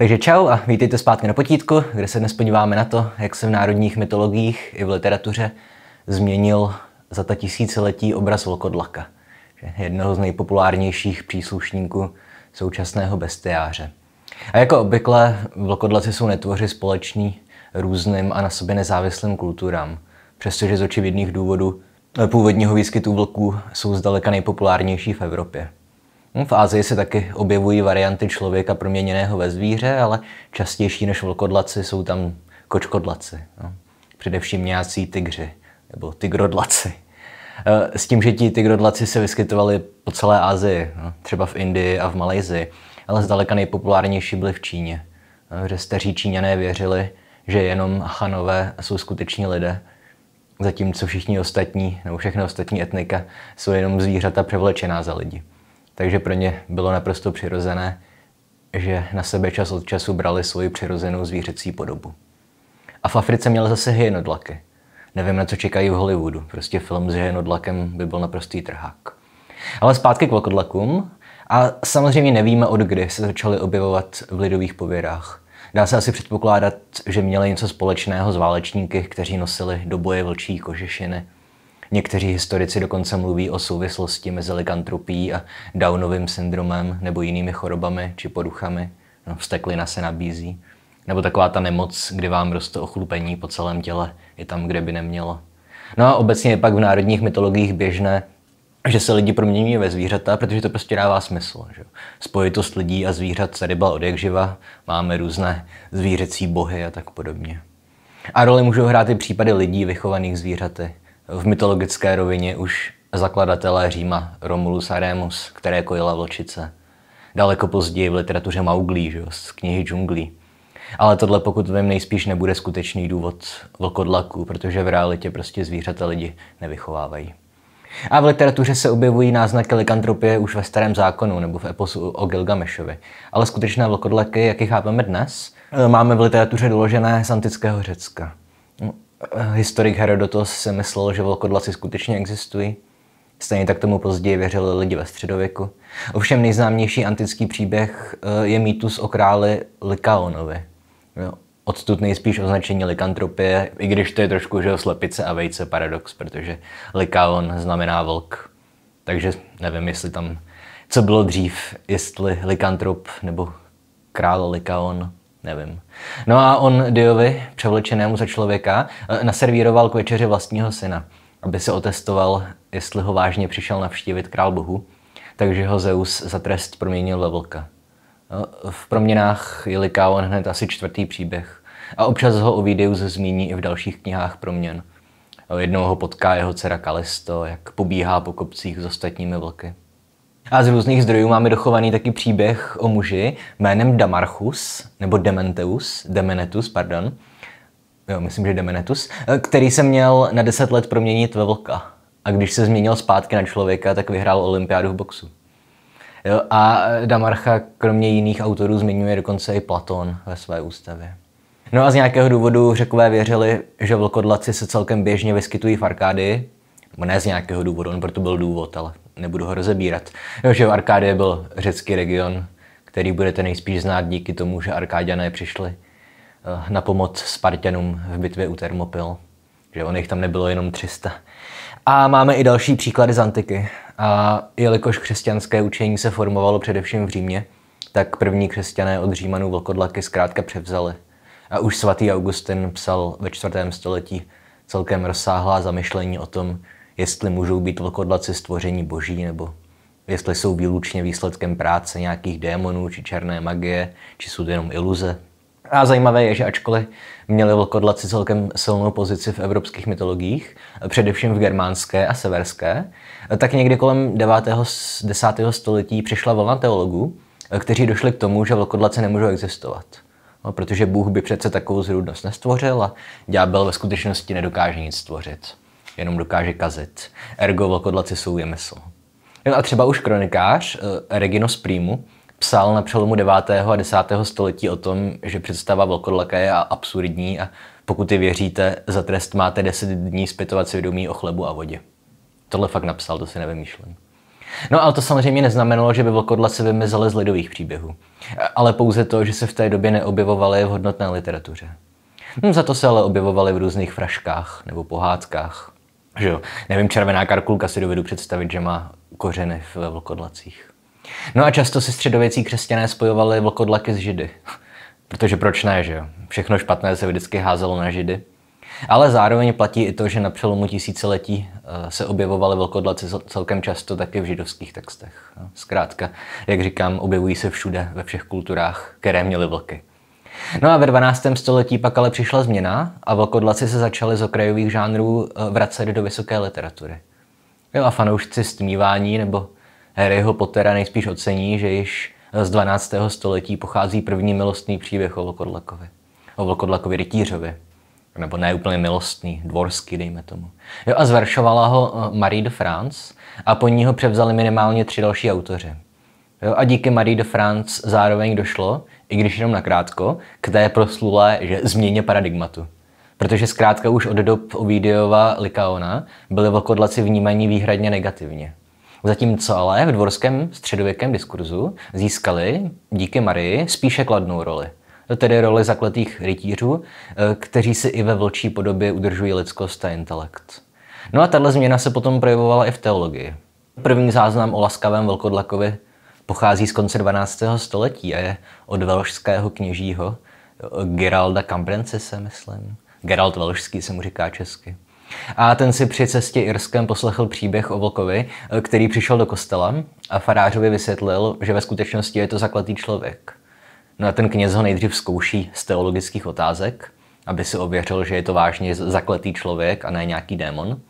Takže čau a vítejte zpátky na potítku, kde se dnes podíváme na to, jak se v národních mytologiích i v literatuře změnil za ta tisíciletí obraz vlkodlaka, jednoho z nejpopulárnějších příslušníků současného bestiáře. A jako obvykle, vlkodlaci jsou netvoři společný různým a na sobě nezávislým kulturám, přestože z očividných důvodů původního výskytu vlků jsou zdaleka nejpopulárnější v Evropě. Hm, v Ázii se taky objevují varianty člověka proměněného ve zvíře, ale častější než vlkodlaci jsou tam kočkodlaci. No. Především nějací tygři nebo tygrodlaci. E, s tím, že ti tygrodlaci se vyskytovali po celé Asii, no, třeba v Indii a v Malajzii, ale zdaleka nejpopulárnější byly v Číně. No, že staří Číňané věřili, že jenom hanové jsou skuteční lidé, zatímco všichni ostatní, nebo všechny ostatní etnika, jsou jenom zvířata převlečená za lidi takže pro ně bylo naprosto přirozené, že na sebe čas od času brali svoji přirozenou zvířecí podobu. A v Africe měl zase hyenodlaky. Nevím, na co čekají v Hollywoodu. Prostě film s hyenodlakem by byl naprostý trhák. Ale zpátky k vlkodlakům. A samozřejmě nevíme, od kdy se začaly objevovat v lidových pověrách. Dá se asi předpokládat, že měli něco společného s válečníky, kteří nosili do boje vlčí kožešiny. Někteří historici dokonce mluví o souvislosti mezi likantropií a Downovým syndromem nebo jinými chorobami či poruchami. No, vsteklina se nabízí. Nebo taková ta nemoc, kdy vám roste ochlupení po celém těle, je tam, kde by nemělo. No a obecně je pak v národních mytologiích běžné, že se lidi promění ve zvířata, protože to prostě dává smysl. Že? Spojitost lidí a zvířat se ryba od jak živa, máme různé zvířecí bohy a tak podobně. A roli můžou hrát i případy lidí vychovaných zvířaty v mytologické rovině už zakladatelé Říma Romulus a Remus, které kojila vlčice. Daleko později v literatuře Mauglí, že, z knihy džunglí. Ale tohle, pokud vím, nejspíš nebude skutečný důvod vlkodlaků, protože v realitě prostě zvířata lidi nevychovávají. A v literatuře se objevují náznaky likantropie už ve Starém zákonu nebo v eposu o Gilgamešovi. Ale skutečné vlkodlaky, jak je chápeme dnes, e, máme v literatuře doložené z antického Řecka historik Herodotos se myslel, že volkodlaci skutečně existují. Stejně tak tomu později věřili lidi ve středověku. Ovšem nejznámější antický příběh eh, je mýtus o králi Lykaonovi. Odtud nejspíš označení likantropie, i když to je trošku že slepice a vejce paradox, protože Lykaon znamená vlk. Takže nevím, jestli tam co bylo dřív, jestli likantrop nebo král Lykaon. Nevím. No a on Diovi, převlečenému za člověka, eh, naservíroval k večeři vlastního syna, aby se otestoval, jestli ho vážně přišel navštívit král bohu, takže ho Zeus za trest proměnil ve vlka. No, v proměnách je Likáon hned asi čtvrtý příběh a občas ho Ovidius zmíní i v dalších knihách proměn. Jednou ho potká jeho dcera Kalisto, jak pobíhá po kopcích s ostatními vlky. A z různých zdrojů máme dochovaný taky příběh o muži jménem Damarchus, nebo Dementeus, Demenetus, pardon, jo, myslím, že Demenetus, eh, který se měl na deset let proměnit ve vlka. A když se změnil zpátky na člověka, tak vyhrál olympiádu v boxu. Jo, a Damarcha kromě jiných autorů zmiňuje dokonce i Platon ve své ústavě. No a z nějakého důvodu řekové věřili, že vlkodlaci se celkem běžně vyskytují v Arkády. Ne z nějakého důvodu, on proto byl důvod, ale nebudu ho rozebírat. Jo, že v Arkádě byl řecký region, který budete nejspíš znát díky tomu, že Arkádiané přišli eh, na pomoc Spartanům v bitvě u Thermopyl. Že on jich tam nebylo jenom 300. A máme i další příklady z antiky. A jelikož křesťanské učení se formovalo především v Římě, tak první křesťané od Římanů vlkodlaky zkrátka převzali. A už svatý Augustin psal ve čtvrtém století celkem rozsáhlá zamyšlení o tom, jestli můžou být vlkodlaci stvoření boží, nebo jestli jsou výlučně výsledkem práce nějakých démonů či černé magie, či jsou to jenom iluze. A zajímavé je, že ačkoliv měli vlkodlaci celkem silnou pozici v evropských mytologiích, především v germánské a severské, tak někdy kolem 9. 10. století přišla vlna teologů, kteří došli k tomu, že vlkodlaci nemůžou existovat. No, protože Bůh by přece takovou zrůdnost nestvořil a ďábel ve skutečnosti nedokáže nic stvořit jenom dokáže kazit. Ergo vlkodlaci jsou jemesl. No a třeba už kronikář eh, Reginos Primu psal na přelomu 9. a 10. století o tom, že představa vlkodlaka je absurdní a pokud ty věříte, za trest máte 10 dní zpětovat svědomí o chlebu a vodě. Tohle fakt napsal, to si nevymýšlím. No ale to samozřejmě neznamenalo, že by vlkodlaci vymizely z lidových příběhů, ale pouze to, že se v té době neobjevovaly v hodnotné literatuře. No, za to se ale objevovaly v různých fraškách nebo pohádkách, že jo. Nevím, červená karkulka si dovedu představit, že má kořeny v vlkodlacích. No a často si středověcí křesťané spojovali vlkodlaky s židy. Protože proč ne, že jo? Všechno špatné se vždycky házelo na židy. Ale zároveň platí i to, že na přelomu tisíciletí eh, se objevovaly vlkodlaci celkem často taky v židovských textech. No, zkrátka, jak říkám, objevují se všude, ve všech kulturách, které měly vlky. No a ve 12. století pak ale přišla změna a vlkodlaci se začali z okrajových žánrů eh, vracet do vysoké literatury. Jo a fanoušci stmívání nebo Harryho Pottera nejspíš ocení, že již eh, z 12. století pochází první milostný příběh o Vlkodlakovi. O Vlkodlakovi rytířovi. Nebo ne úplně milostný, dvorský, dejme tomu. Jo, a zveršovala ho eh, Marie de France a po ní ho převzali minimálně tři další autoři. Jo, a díky Marie de France zároveň došlo, i když jenom nakrátko, k té proslulé že změně paradigmatu. Protože zkrátka už od dob Ovidiova Likaona byly vlkodlaci vnímaní výhradně negativně. Zatímco ale v dvorském středověkém diskurzu získali díky Marii spíše kladnou roli. Tedy roli zakletých rytířů, eh, kteří si i ve vlčí podobě udržují lidskost a intelekt. No a tahle změna se potom projevovala i v teologii. První záznam o laskavém velkodlakovi pochází z konce 12. století a je od velšského kněžího eh, Geralda Cambrencese, myslím. Gerald Velšský se mu říká česky. A ten si při cestě Irskem poslechl příběh o vlkovi, eh, který přišel do kostela a farářovi vysvětlil, že ve skutečnosti je to zaklatý člověk. No a ten kněz ho nejdřív zkouší z teologických otázek, aby si ověřil, že je to vážně zakletý člověk a ne nějaký démon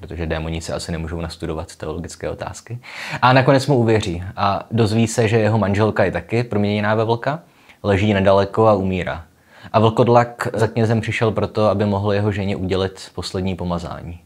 protože démonice asi nemůžou nastudovat teologické otázky. A nakonec mu uvěří a dozví se, že jeho manželka je taky proměněná ve vlka, leží nedaleko a umírá. A vlkodlak za knězem přišel proto, aby mohl jeho ženě udělit poslední pomazání.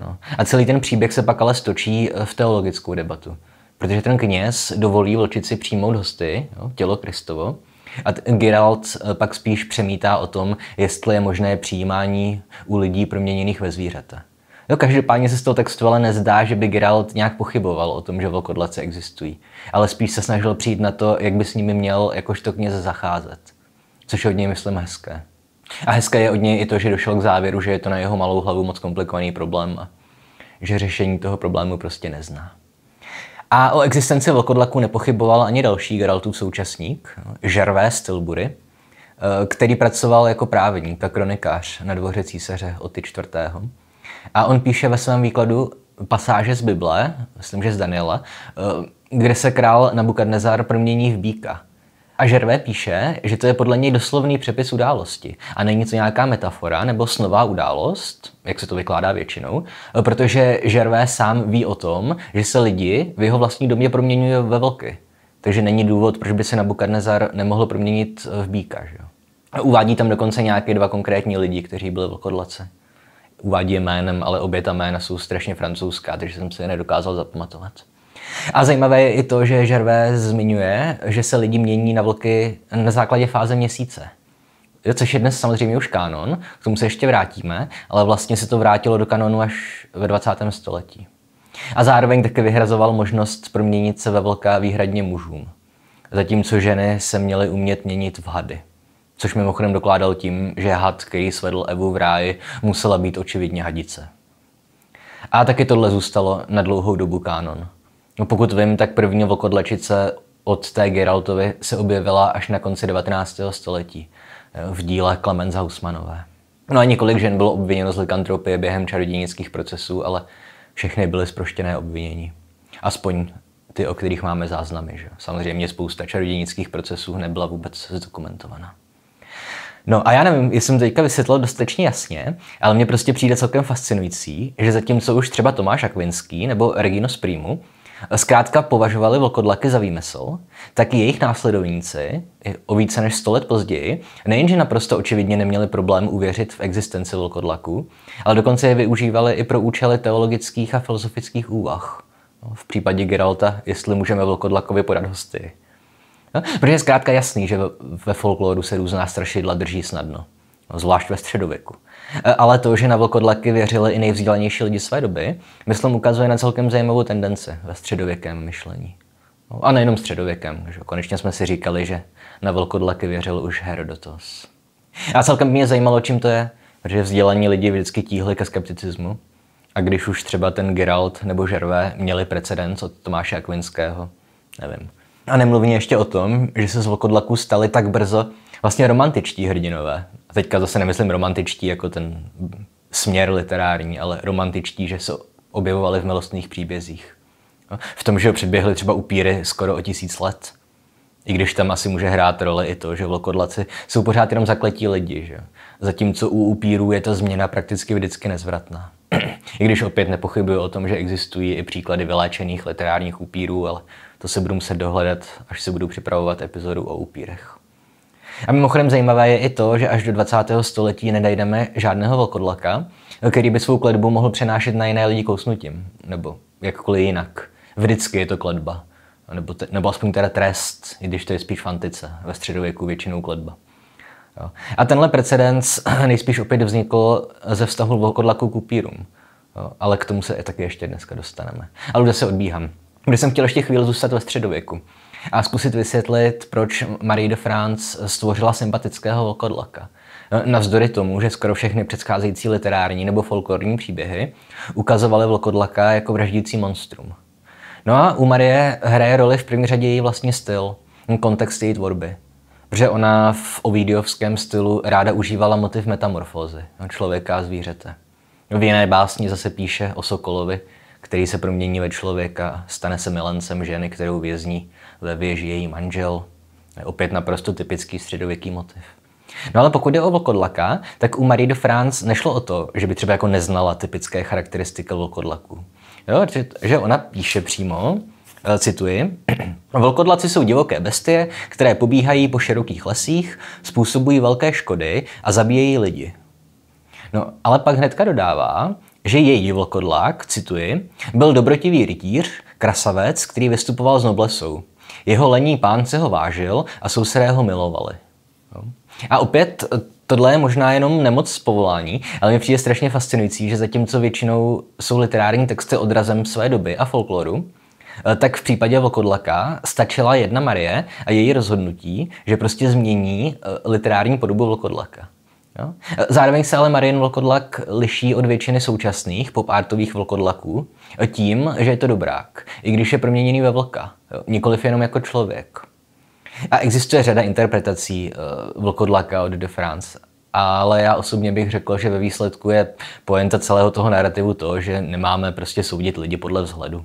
No. A celý ten příběh se pak ale stočí eh, v teologickou debatu. Protože ten kněz dovolí vlčici přijmout hosty, jo, tělo Kristovo, a t- Geralt eh, pak spíš přemítá o tom, jestli je možné přijímání u lidí proměněných ve zvířata. No každopádně se z toho textu ale nezdá, že by Geralt nějak pochyboval o tom, že vlkodlace existují, ale spíš se snažil přijít na to, jak by s nimi měl jakožto kněz zacházet. Což je od něj, myslím, hezké. A hezké je od něj i to, že došel k závěru, že je to na jeho malou hlavu moc komplikovaný problém a že řešení toho problému prostě nezná. A o existenci vlkodlaku nepochyboval ani další Geraltův současník, Žervé Stilbury, eh, který pracoval jako právník a kronikář na dvoře císaře ty čtvrtého. A on píše ve svém výkladu pasáže z Bible, myslím, že z Daniela, eh, kde se král Nabukadnezar promění v býka. A Žervé píše, že to je podle něj doslovný přepis události a není to nějaká metafora nebo snová událost, jak se to vykládá většinou, eh, protože Žervé sám ví o tom, že se lidi v jeho vlastní domě proměňují ve vlky. Takže není důvod, proč by se Nabukadnezar nemohl proměnit eh, v býka. Že? A uvádí tam dokonce nějaké dva konkrétní lidi, kteří byli vlkodlace uvádí jménem, ale obě ta jména jsou strašně francouzská, takže jsem si je nedokázal zapamatovat. A zajímavé je i to, že Žervé zmiňuje, že se lidi mění na vlky na základě fáze měsíce. Což je dnes samozřejmě už kanon, k tomu se ještě vrátíme, ale vlastně se to vrátilo do kanonu až ve 20. století. A zároveň také vyhrazoval možnost proměnit se ve vlka výhradně mužům, zatímco ženy se měly umět měnit v hady. Což mimochodem dokládal tím, že had, který svedl Evu v ráji, musela být očividně hadice. A taky tohle zůstalo na dlouhou dobu kánon. No pokud vím, tak první vlkodlačice od té Geraltovy se objevila až na konci 19. století v díle Klemens Hausmanové. No a několik žen bylo obviněno z likantropie během čarodějnických procesů, ale všechny byly zproštěné obvinění. Aspoň ty, o kterých máme záznamy. Že? Samozřejmě spousta čarodějnických procesů nebyla vůbec zdokumentovaná. No a já nevím, jestli jsem teďka vysvětlil dostatečně jasně, ale mně prostě přijde celkem fascinující, že zatímco už třeba Tomáš Akvinský nebo Regino Sprímu eh, zkrátka považovali vlkodlaky za výmysl, tak i jejich následovníci eh, o více než 100 let později nejenže naprosto očividně neměli problém uvěřit v existenci vlkodlaků, ale dokonce je využívali i pro účely teologických a filozofických úvah. No, v případě Geralta, jestli můžeme vlkodlakovi podat hosty. protože je zkrátka jasný, že ve folkloru se různá strašidla drží snadno. No, zvlášť ve středověku. E, ale to, že na vlkodlaky věřili i nejvzdělanější lidi své doby, myslím ukazuje na celkem zajímavou tendenci ve středověkém myšlení. No, a nejenom středověkem, že konečně jsme si říkali, že na vlkodlaky věřil už Herodotos. A celkem mě zajímalo, čím to je, protože vzdělaní lidi vždycky tíhli ke skepticismu. A když už třeba ten Geralt nebo Žervé měli precedens od Tomáše Akvinského, nevím, a nemluvím ještě o tom, že se z vlkodlaku stali tak brzo vlastně romantičtí hrdinové. A teďka zase nemyslím romantičtí jako ten směr literární, ale romantičtí, že se objevovali v milostných příbězích. No, v tom, že ho předběhli třeba upíry skoro o tisíc let. I když tam asi může hrát roli i to, že vlkodlaci jsou pořád jenom zakletí lidi, že? Zatímco u upírů je ta změna prakticky vždycky nezvratná. I když opět nepochybuju o tom, že existují i příklady vyléčených literárních upírů, ale to se budu muset dohledat, až se budu připravovat epizodu o upírech. A mimochodem zajímavé je i to, že až do 20. století nedajdeme žádného vlkodlaka, který by svou kledbu mohl přenášet na jiné lidi kousnutím, nebo jakkoliv jinak. Vždycky je to kledba, nebo, te, nebo aspoň teda trest, i když to je spíš fantice, ve středověku většinou kledba. Jo. A tenhle precedens nejspíš opět vznikl ze vztahu vlkodlaku k upírům. Jo. Ale k tomu se taky ještě dneska dostaneme. Ale kde se odbíhám kde jsem chtěl ještě chvíli zůstat ve středověku a zkusit vysvětlit, proč Marie de France stvořila sympatického volkodlaka. No, navzdory tomu, že skoro všechny předcházející literární nebo folklorní příběhy ukazovaly vlkodlaka jako vraždící monstrum. No a u Marie hraje roli v první řadě její vlastní styl, kontext její tvorby. Protože ona v ovidiovském stylu ráda užívala motiv metamorfózy, no, člověka a zvířete. V jiné básni zase píše o Sokolovi, který se promění ve člověka, stane se milencem ženy, kterou vězní ve věži její manžel. Opět naprosto typický středověký motiv. No ale pokud jde o vlkodlaka, tak u Marie de France nešlo o to, že by třeba jako neznala typické charakteristiky vlkodlaků. Jo, že ona píše přímo, eh, cituji, Vlkodlaci jsou divoké bestie, které pobíhají po širokých lesích, způsobují velké škody a zabíjejí lidi. No, ale pak hnedka dodává, že její vlkodlák, cituji, byl dobrotivý rytíř, krasavec, který vystupoval s noblesou. Jeho lení pán se ho vážil a sousedé ho milovali. A opět, tohle je možná jenom nemoc z povolání, ale mě přijde strašně fascinující, že zatímco většinou jsou literární texty odrazem své doby a folkloru, tak v případě Vlkodlaka stačila jedna Marie a její rozhodnutí, že prostě změní eh, literární podobu Vlkodlaka. Jo? Zároveň se ale Marin vlkodlak liší od většiny současných popártových vlkodlaků tím, že je to dobrák, i když je proměněný ve vlka, jo? nikoliv jenom jako člověk. A existuje řada interpretací uh, vlkodlaka od de France, ale já osobně bych řekl, že ve výsledku je poenta celého toho narrativu to, že nemáme prostě soudit lidi podle vzhledu.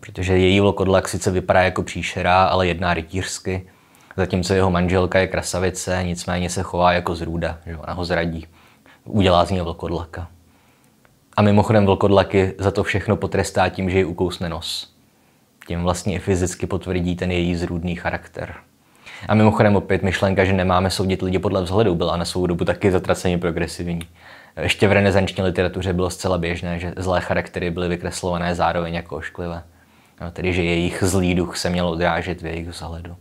Protože její vlkodlak sice vypadá jako příšera, ale jedná rytířsky, zatímco jeho manželka je krasavice, nicméně se chová jako zrůda, že ona ho zradí. Udělá z něj vlkodlaka. A mimochodem vlkodlaky za to všechno potrestá tím, že ji ukousne nos. Tím vlastně fyzicky potvrdí ten její zrůdný charakter. A mimochodem opět myšlenka, že nemáme soudit lidi podle vzhledu, byla na svou dobu taky zatraceně progresivní. Ještě v renesanční literatuře bylo zcela běžné, že zlé charaktery byly vykreslované zároveň jako ošklivé. No, tedy, že jejich zlý duch se měl odrážet v jejich vzhledu.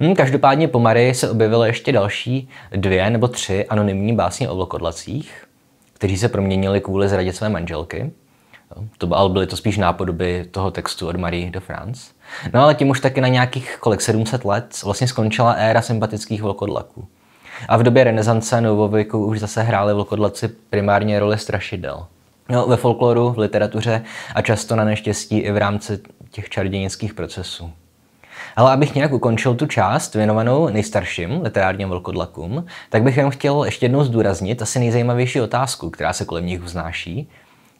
Hmm, každopádně po Marii se objevily ještě další dvě nebo tři anonymní básně o vlkodlacích, kteří se proměnili kvůli zradě své manželky. To, ale byly to spíš nápodoby toho textu od Marie do France. No ale tím už taky na nějakých kolik 700 let vlastně skončila éra sympatických vlkodlaků. A v době renesance a novověku už zase hráli vlkodlaci primárně roli strašidel. No, ve folkloru, v literatuře a často na neštěstí i v rámci těch čarodějnických procesů. Ale abych nějak ukončil tu část věnovanou nejstarším literárním velkodlakům, tak bych jenom chtěl ještě jednou zdůraznit asi nejzajímavější otázku, která se kolem nich vznáší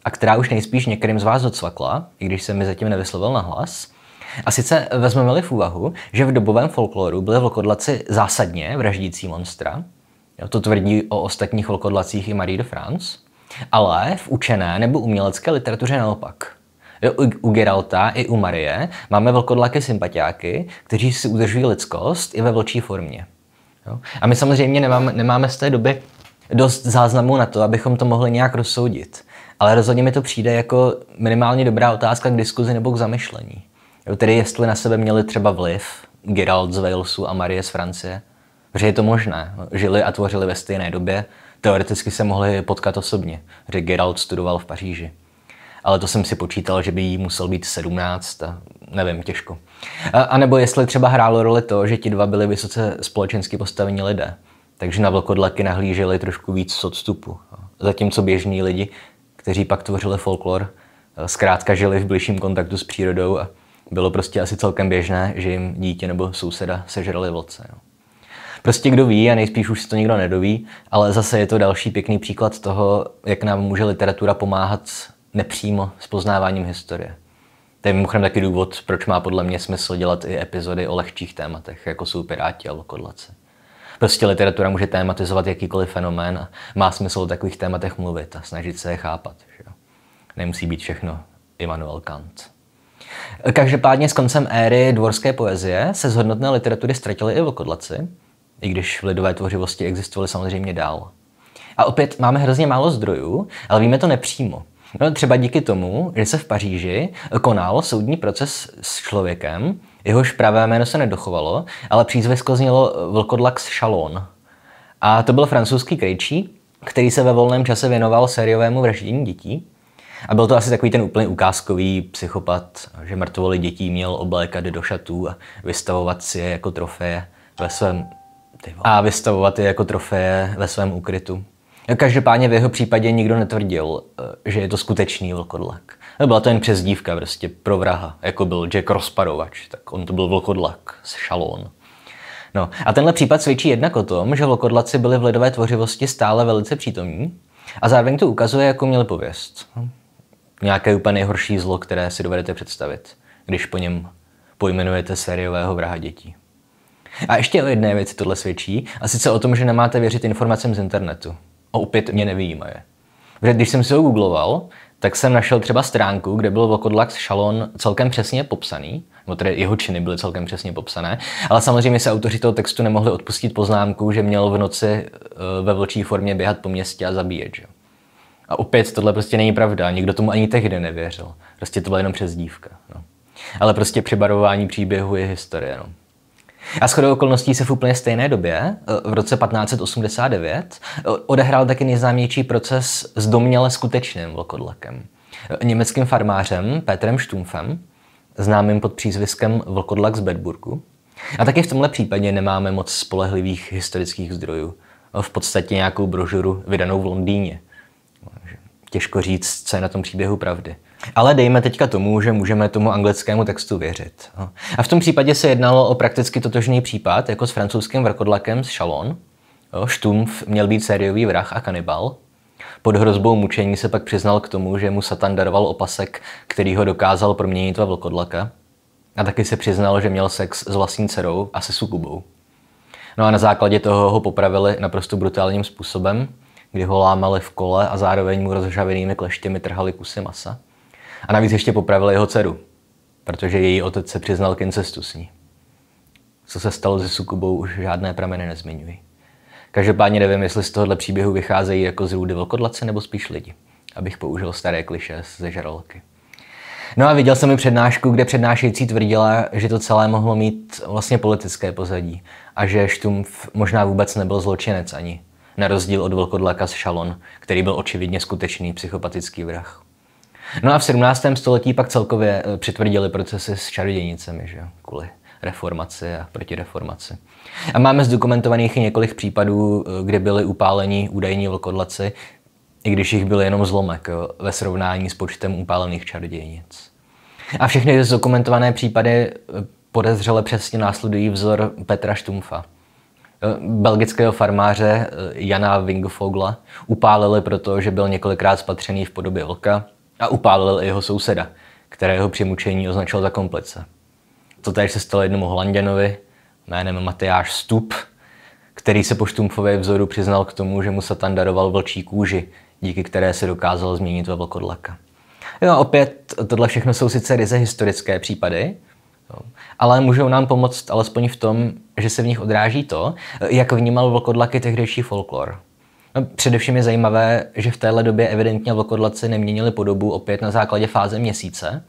a která už nejspíš některým z vás docvakla, i když se mi zatím nevyslovil na hlas – a sice vezmeme-li v úvahu, že v dobovém folkloru byly vlkodlaci zásadně vraždící monstra, jo, to tvrdí o ostatních vlkodlacích i Marie de France, ale v učené nebo umělecké literatuře naopak u Geralta i u Marie máme velkodlaké sympatiáky, kteří si udržují lidskost i ve vlčí formě. Jo? A my samozřejmě nemáme, nemáme z té doby dost záznamů na to, abychom to mohli nějak rozsoudit. Ale rozhodně mi to přijde jako minimálně dobrá otázka k diskuzi nebo k zamyšlení. Jo, tedy jestli na sebe měli třeba vliv Geralt z Walesu a Marie z Francie. Že je to možné. Žili a tvořili ve stejné době. Teoreticky se mohli potkat osobně. Že Geralt studoval v Paříži ale to jsem si počítal, že by jí musel být 17 a nevím, těžko. A nebo jestli třeba hrálo roli to, že ti dva byli vysoce společensky postavení lidé, takže na vlkodlaky nahlíželi trošku víc z odstupu. Zatímco běžní lidi, kteří pak tvořili folklor, zkrátka žili v bližším kontaktu s přírodou a bylo prostě asi celkem běžné, že jim dítě nebo souseda sežrali vlce. Prostě kdo ví a nejspíš už si to nikdo nedoví, ale zase je to další pěkný příklad toho, jak nám může literatura pomáhat nepřímo s poznáváním historie. To je mimochodem taky důvod, proč má podle mě smysl dělat i epizody o lehčích tématech, jako jsou piráti a Lokodlace. Prostě literatura může tématizovat jakýkoliv fenomén a má smysl o takových tématech mluvit a snažit se je chápat. Že jo? Nemusí být všechno Immanuel Kant. Každopádně s koncem éry dvorské poezie se z hodnotné literatury ztratili i vlkodlaci, i když v lidové tvořivosti existovali samozřejmě dál. A opět máme hrozně málo zdrojů, ale víme to nepřímo. No třeba díky tomu, že se v Paříži konal soudní proces s člověkem, jehož pravé jméno se nedochovalo, ale přízvisko znělo Vlkodlax Chalon. A to byl francouzský krejčí, který se ve volném čase věnoval sériovému vraždění dětí. A byl to asi takový ten úplně ukázkový psychopat, že mrtvoly dětí měl oblékat do šatů a vystavovat si je jako trofeje ve svém... A vystavovat je jako trofeje ve svém ukrytu každopádně v jeho případě nikdo netvrdil, eh, že je to skutečný vlkodlak. Byla to jen přezdívka prostě pro vraha, jako byl Jack Rozparovač, tak on to byl vlkodlak z šalón. No a tenhle případ svědčí jednak o tom, že vlkodlaci byli v ledové tvořivosti stále velice přítomní a zároveň to ukazuje, jako měli pověst. Hm? Nějaké úplně nejhorší zlo, které si dovedete představit, když po něm pojmenujete sériového vraha dětí. A ještě o jedné věci tohle svědčí, a sice o tom, že nemáte věřit informacím z internetu a opět mě nevyjímaje. Protože když jsem si ho googloval, tak jsem našel třeba stránku, kde byl Vokodlax Šalon celkem přesně popsaný, nebo tedy jeho činy byly celkem přesně popsané, ale samozřejmě se autoři toho textu nemohli odpustit poznámku, že měl v noci eh, ve vlčí formě běhat po městě a zabíjet. Že? A opět tohle prostě není pravda, nikdo tomu ani tehdy nevěřil. Prostě to byla jenom dívka. No. Ale prostě přibarování příběhu je historie. No. A shodou okolností se v úplně stejné době, eh, v roce 1589, eh, odehrál taky nejznámější proces s domněle skutečným vlkodlakem. Eh, německým farmářem Petrem Štumfem, známým pod přízviskem Vlkodlak z Bedburgu. A taky v tomhle případě nemáme moc spolehlivých historických zdrojů. V podstatě nějakou brožuru vydanou v Londýně. Těžko říct, co je na tom příběhu pravdy. Ale dejme teďka tomu, že můžeme tomu anglickému textu věřit. No. A v tom případě se jednalo o prakticky totožný případ, jako s francouzským vrkodlakem z Chalon. Štumf měl být sériový vrah a kanibal. Pod hrozbou mučení se pak přiznal k tomu, že mu Satan daroval opasek, který ho dokázal proměnit ve vlkodlaka. A taky se přiznal, že měl sex s vlastní dcerou a se sukubou. No a na základě toho ho popravili naprosto brutálním způsobem, kdy ho lámali v kole a zároveň mu rozžavenými kleštěmi trhali kusy masa. A navíc ještě popravil jeho dceru, protože její otec se přiznal k incestu s ní. Co se stalo se Sukubou, už žádné prameny nezmiňují. Každopádně nevím, jestli z tohohle příběhu vycházejí jako z růdy vlkodlace nebo spíš lidi, abych použil staré kliše ze žraloky. No a viděl jsem i přednášku, kde přednášející tvrdila, že to celé mohlo mít vlastně politické pozadí a že Štumf možná vůbec nebyl zločinec ani, na rozdíl od vlkodlaka z Šalon, který byl očividně skutečný psychopatický vrah. No a v 17. století pak celkově eh, přitvrdili procesy s čarodějnicemi, že jo, kvůli reformaci a protireformaci. A máme zdokumentovaných i několik případů, eh, kde byly upáleni údajní vlkodlaci, i když jich byl jenom zlomek jo, ve srovnání s počtem upálených čarodějnic. A všechny zdokumentované případy eh, podezřele přesně následují vzor Petra Štumfa. Belgického farmáře Jana Wingfogla upálili proto, že byl několikrát spatřený v podobě vlka, a upálil i jeho souseda, kterého při mučení označil za komplice. Totéž se stalo jednomu Holanděnovi jménem Matyáš Stup, který se po Štumfově vzoru přiznal k tomu, že mu Satan daroval vlčí kůži, díky které se dokázal změnit ve vlkodlaka. Jo, opět, tohle všechno jsou sice ryze historické případy, jo, ale můžou nám pomoct alespoň v tom, že se v nich odráží to, jak vnímal vlkodlaky tehdejší folklor. Především je zajímavé, že v téhle době evidentně vlkodlaci neměnili podobu opět na základě fáze měsíce,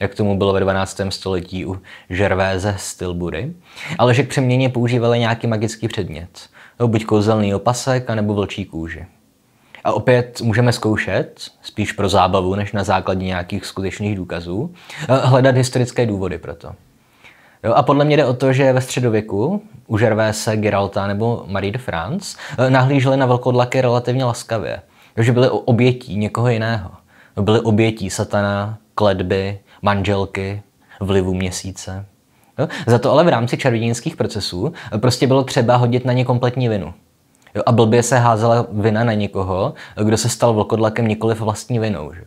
jak tomu bylo ve 12. století u Žervéze z Tilbury, ale že k přeměně používali nějaký magický předmět, buď kouzelný opasek, anebo vlčí kůži. A opět můžeme zkoušet, spíš pro zábavu, než na základě nějakých skutečných důkazů, eh, hledat historické důvody pro to. Jo, a podle mě jde o to, že ve středověku u se Geralta nebo Marie de France eh, nahlíželi na velkodlaky relativně laskavě. Jo, že byli obětí někoho jiného. byly obětí satana, kledby, manželky, vlivu měsíce. Jo? Za to ale v rámci čarodějnických procesů eh, prostě bylo třeba hodit na ně kompletní vinu. Jo? A blbě se házela vina na někoho, eh, kdo se stal vlkodlakem nikoliv vlastní vinou. Že?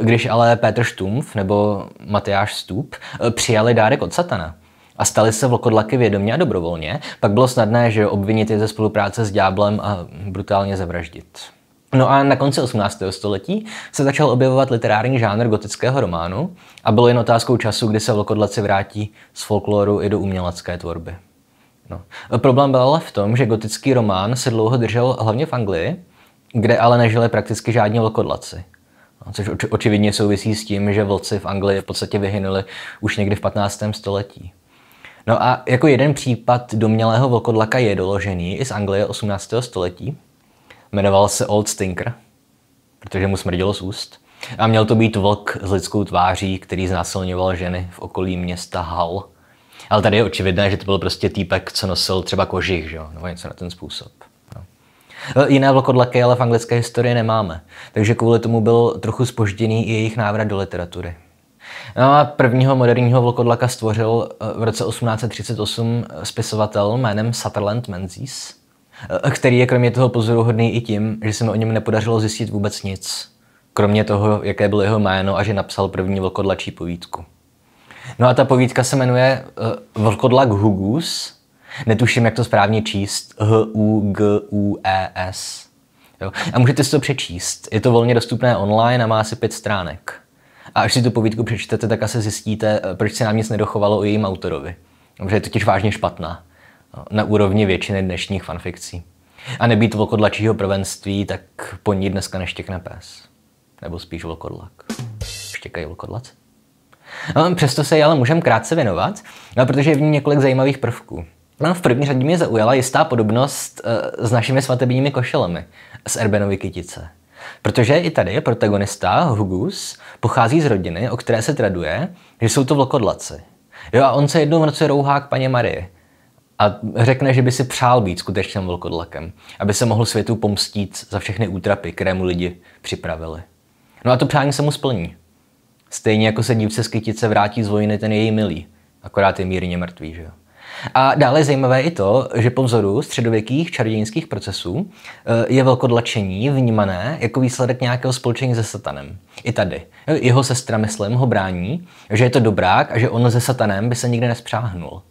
Když ale Petr Štumf nebo Matyáš Stup přijali dárek od satana, a stali se vlkodlaky vědomě a dobrovolně, pak bylo snadné, že obvinit je ze spolupráce s ďáblem a brutálně zavraždit. No a na konci 18. století se začal objevovat literární žánr gotického románu a bylo jen otázkou času, kdy se vlkodlaci vrátí z folkloru i do umělecké tvorby. No. Problém byl ale v tom, že gotický román se dlouho držel hlavně v Anglii, kde ale nežili prakticky žádní vlkodlaci. No, což oč- očividně souvisí s tím, že vlci v Anglii v podstatě vyhynuli už někdy v 15. století. No a jako jeden případ domělého vlkodlaka je doložený i z Anglie 18. století. Jmenoval se Old Stinker, protože mu smrdilo z úst. A měl to být vlk s lidskou tváří, který znásilňoval ženy v okolí města Hull. Ale tady je očividné, že to byl prostě týpek, co nosil třeba kožich, že jo? nebo něco na ten způsob. No. E, jiné vlkodlaky ale v anglické historii nemáme, takže kvůli tomu byl trochu spožděný i jejich návrat do literatury. No a prvního moderního vlkodlaka stvořil eh, v roce 1838 eh, spisovatel jménem Sutherland Menzies, eh, který je kromě toho pozoruhodný i tím, že se mi o něm nepodařilo zjistit vůbec nic, kromě toho, jaké bylo jeho jméno a že napsal první vlkodlačí povídku. No a ta povídka se jmenuje Vlkodlak Hugus, netuším, jak to správně číst, H-U-G-U-E-S. Jo? A můžete si to přečíst. Je to volně dostupné online a má asi pět stránek. A až si tu povídku přečtete, tak asi zjistíte, eh, proč se nám nic nedochovalo o jejím autorovi. Protože je totiž vážně špatná. Eh, na úrovni většiny dnešních fanfikcí. A nebýt vlkodlačího prvenství, tak po ní dneska neštěkne pes. Nebo spíš vlkodlak. Štěkají vlkodlac? No, přesto se ale můžem krátce věnovat, no, protože je v ní několik zajímavých prvků. No, v první řadě mě zaujala jistá podobnost uh, s našimi svatebními košelemi z Erbenovy kytice. Protože i tady protagonista Hugus pochází z rodiny, o které se traduje, že jsou to vlkodlaci. Jo a on se jednou v noci rouhá k paně Marie a řekne, že by si přál být skutečným vlkodlakem, aby se mohl světu pomstít za všechny útrapy, které mu lidi připravili. No a to přání se mu splní. Stejně jako se dívce z kytice vrátí z vojny ten její milý, akorát je mírně mrtvý, že jo. A dále zajímavé i to, že po vzoru středověkých čarodějnických procesů eh, je velkodlačení vnímané jako výsledek nějakého spolčení se satanem. I tady. Jeho sestra, myslím, ho brání, že je to dobrák a že on se satanem by se nikdy nespřáhnul.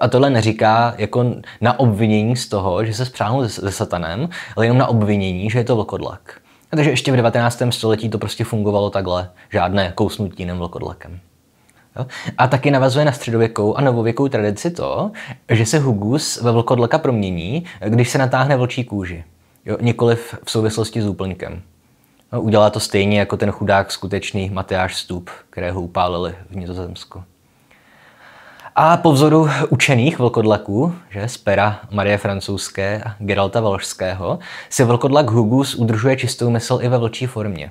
A tohle neříká jako na obvinění z toho, že se spřáhnul se satanem, ale jenom na obvinění, že je to vlkodlak. takže ještě v 19. století to prostě fungovalo takhle. Žádné kousnutí nem vlkodlakem. A taky navazuje na středověkou a novověkou tradici to, že se hugus ve vlkodlaka promění, když se natáhne vlčí kůži. Jo, nikoliv v souvislosti s úplňkem. No, udělá to stejně jako ten chudák skutečný Matyáš Stup, kterého upálili v Nizozemsku. A po vzoru učených vlkodlaků, že, z pera Marie Francouzské a Geralta Valšského, si vlkodlak Hugus udržuje čistou mysl i ve vlčí formě.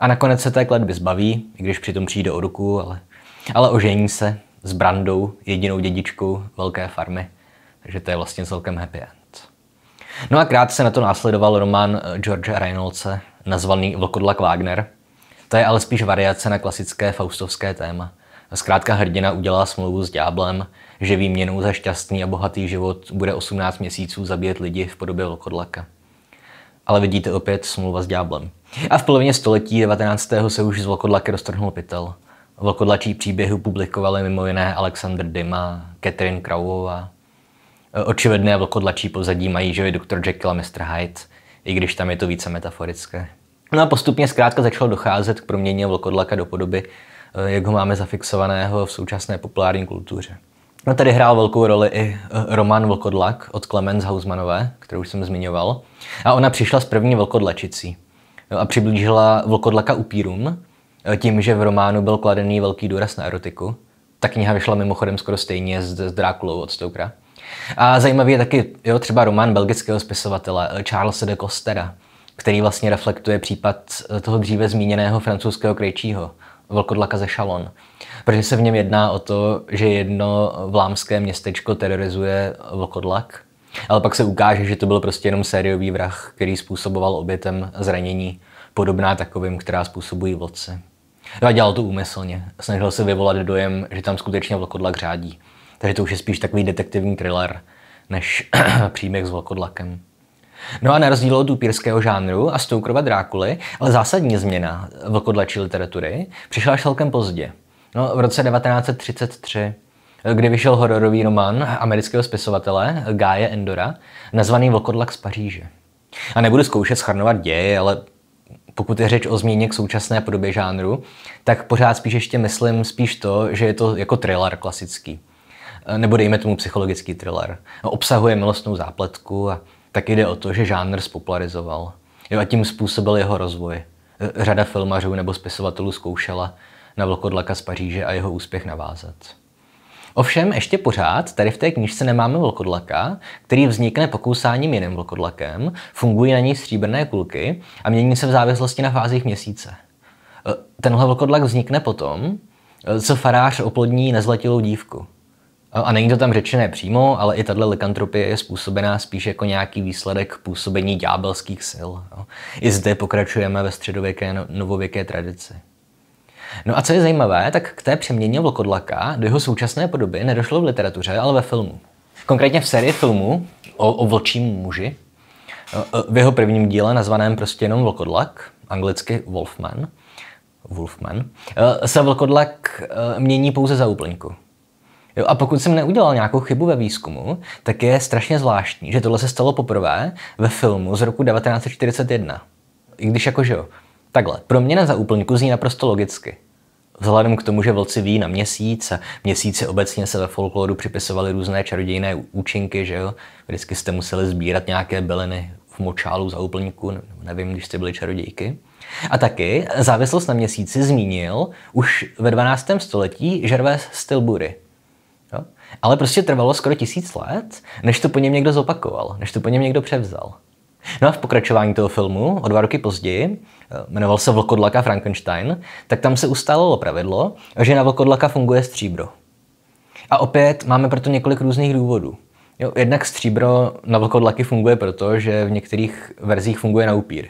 A nakonec se té kletby zbaví, i když přitom přijde o ruku, ale ale ožení se s Brandou, jedinou dědičkou velké farmy, takže to je vlastně celkem happy end. No a krátce na to následoval román eh, George Reynoldse, nazvaný Vlkodlak Wagner. To je ale spíš variace na klasické faustovské téma. Zkrátka hrdina udělá smlouvu s ďáblem, že výměnou za šťastný a bohatý život bude 18 měsíců zabíjet lidi v podobě vlkodlaka. Ale vidíte opět smlouva s ďáblem. A v polovině století 19. se už z vlkodlaky roztrhnul pytel – Lokodlačí příběhy publikovali mimo jiné Alexander Dima, Catherine Crowová. E, očividné vlkodlačí pozadí mají živý doktor Jekyll a Mr. Hyde, i když tam je to více metaforické. No a postupně zkrátka začalo docházet k proměně vlkodlaka do podoby, e, jak ho máme zafixovaného v současné populární kultuře. No tady hrál velkou roli i e, román Vlkodlak od Clemens Hausmanové, kterou jsem zmiňoval. A ona přišla s první vlkodlačicí a přiblížila vlkodlaka upírům, Eh, tím, že v románu byl kladený velký důraz na erotiku. Ta kniha vyšla mimochodem skoro stejně s, s Drákulou od Stoukra. A zajímavý je taky jo, třeba román belgického spisovatele eh, Charlesa de Costera, který vlastně reflektuje případ eh, toho dříve zmíněného francouzského krejčího, velkodlaka ze Chalon. Protože se v něm jedná o to, že jedno vlámské městečko terorizuje vlkodlak, ale pak se ukáže, že to byl prostě jenom sériový vrah, který způsoboval obětem zranění podobná takovým, která způsobují vlci. No a dělal to úmyslně. Snažil se vyvolat dojem, že tam skutečně vlkodlak řádí. Takže to už je spíš takový detektivní thriller, než příběh s vlkodlakem. No a na rozdíl od upírského žánru a Stoukrova Drákuly, ale zásadní změna vlkodlačí literatury přišla až celkem pozdě. No, v roce 1933, kdy vyšel hororový román amerického spisovatele Gáje Endora, nazvaný Vlkodlak z Paříže. A nebudu zkoušet schrnovat děje, ale pokud je řeč o změně k současné podobě žánru, tak pořád spíš ještě myslím spíš to, že je to jako thriller klasický. Eh, nebo dejme tomu psychologický thriller. No, obsahuje milostnou zápletku a tak jde o to, že žánr spopularizoval. Jo, a tím způsobil jeho rozvoj. Eh, řada filmařů nebo spisovatelů zkoušela na vlkodlaka z Paříže a jeho úspěch navázat. Ovšem ještě pořád tady v té knižce nemáme vlkodlaka, který vznikne pokousáním jiným vlkodlakem, fungují na něj stříbrné kulky a mění se v závislosti na fázích měsíce. E, tenhle vlkodlak vznikne potom, e, co farář oplodní nezletilou dívku. E, a není to tam řečené přímo, ale i tahle lekantropie je způsobená spíš jako nějaký výsledek působení ďábelských sil. I zde pokračujeme ve středověké no, novověké tradici. No a co je zajímavé, tak k té přeměně vlkodlaka do jeho současné podoby nedošlo v literatuře, ale ve filmu. Konkrétně v sérii filmu o, o vlčím muži, v jeho prvním díle nazvaném prostě jenom vlkodlak, anglicky Wolfman, Wolfman, se vlkodlak mění pouze za úplňku. Jo, a pokud jsem neudělal nějakou chybu ve výzkumu, tak je strašně zvláštní, že tohle se stalo poprvé ve filmu z roku 1941. I když jakože. jo, Takhle, proměna za úplňku zní naprosto logicky. Vzhledem k tomu, že vlci ví na měsíc a měsíci obecně se ve folkloru připisovaly různé čarodějné účinky, že jo? Vždycky jste museli sbírat nějaké byliny v močálu za úplňku, nevím, když jste byli čarodějky. A taky závislost na měsíci zmínil už ve 12. století Gervais Stilbury. Ale prostě trvalo skoro tisíc let, než to po něm někdo zopakoval, než to po něm někdo převzal. No a v pokračování toho filmu, o dva roky později, eh, jmenoval se Vlkodlaka Frankenstein, tak tam se ustálilo pravidlo, že na vlkodlaka funguje stříbro. A opět máme proto několik různých důvodů. Jo, jednak stříbro na vlkodlaky funguje proto, že v některých verzích funguje na upír.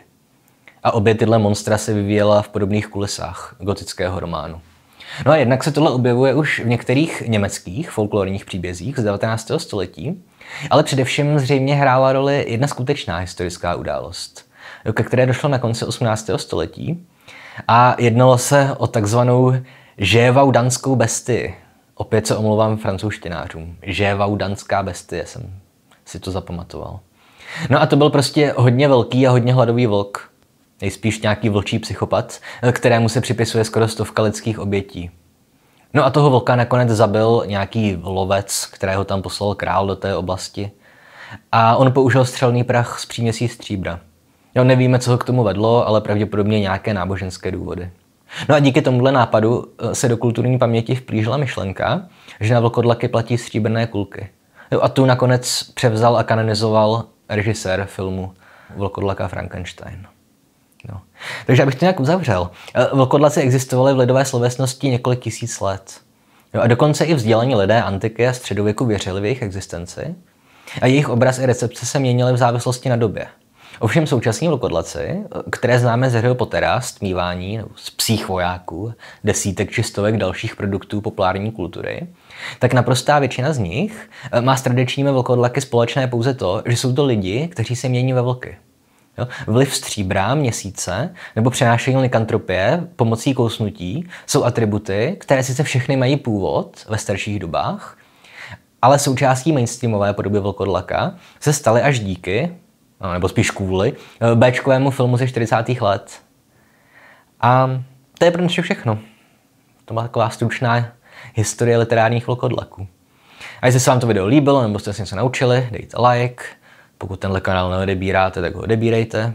A obě tyhle monstra se vyvíjela v podobných kulisách gotického románu. No a jednak se tohle objevuje už v některých německých folklorních příbězích z 19. století, ale především zřejmě hrála roli jedna skutečná historická událost, ke které došlo na konci 18. století a jednalo se o takzvanou danskou bestii. Opět se omlouvám francouzštinářům. danská bestie jsem si to zapamatoval. No a to byl prostě hodně velký a hodně hladový vlk. Nejspíš nějaký vlčí psychopat, kterému se připisuje skoro stovka lidských obětí. No a toho vlka nakonec zabil nějaký lovec, kterého tam poslal král do té oblasti. A on použil střelný prach z příměsí stříbra. No, nevíme, co ho k tomu vedlo, ale pravděpodobně nějaké náboženské důvody. No a díky tomuhle nápadu eh, se do kulturní paměti vplížila myšlenka, že na vlkodlaky platí stříbrné kulky. No a tu nakonec převzal a kanonizoval režisér filmu Vlkodlaka Frankenstein. Takže abych to nějak uzavřel. Eh, vlkodlaci existovali v lidové slovesnosti několik tisíc let. Jo, a dokonce i vzdělaní lidé antiky a středověku věřili v jejich existenci. A jejich obraz i recepce se měnily v závislosti na době. Ovšem současní vlkodlaci, eh, které známe z hry Pottera, stmívání, nebo z psích vojáků, desítek či stovek dalších produktů populární kultury, tak naprostá většina z nich eh, má s tradičními vlkodlaky společné pouze to, že jsou to lidi, kteří se mění ve vlky. Jo? Vliv stříbra, měsíce nebo přenášení likantropie pomocí kousnutí jsou atributy, které sice všechny mají původ ve starších dobách, ale součástí mainstreamové podoby vlkodlaka se staly až díky, no, nebo spíš kvůli, eh, b filmu ze 40. let. A to je pro dnešek všechno. To má taková stručná historie literárních vlkodlaků. A jestli se vám to video líbilo, nebo jste si něco naučili, dejte like, pokud tenhle kanál neodebíráte, tak ho odebírejte.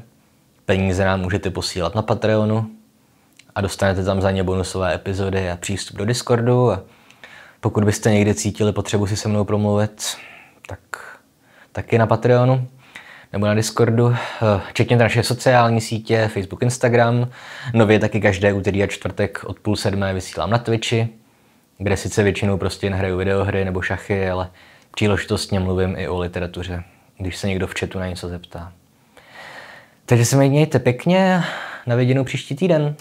Peníze nám můžete posílat na Patreonu a dostanete tam za ně bonusové epizody a přístup do Discordu. A pokud byste někdy cítili potřebu si se mnou promluvit, tak taky na Patreonu nebo na Discordu. Čekněte naše sociální sítě, Facebook, Instagram. Nově taky každé úterý a čtvrtek od půl sedmé vysílám na Twitchi, kde sice většinou prostě nehraju videohry nebo šachy, ale příležitostně mluvím i o literatuře když se někdo v chatu na něco zeptá. Takže se mějte pěkně, na viděnou příští týden.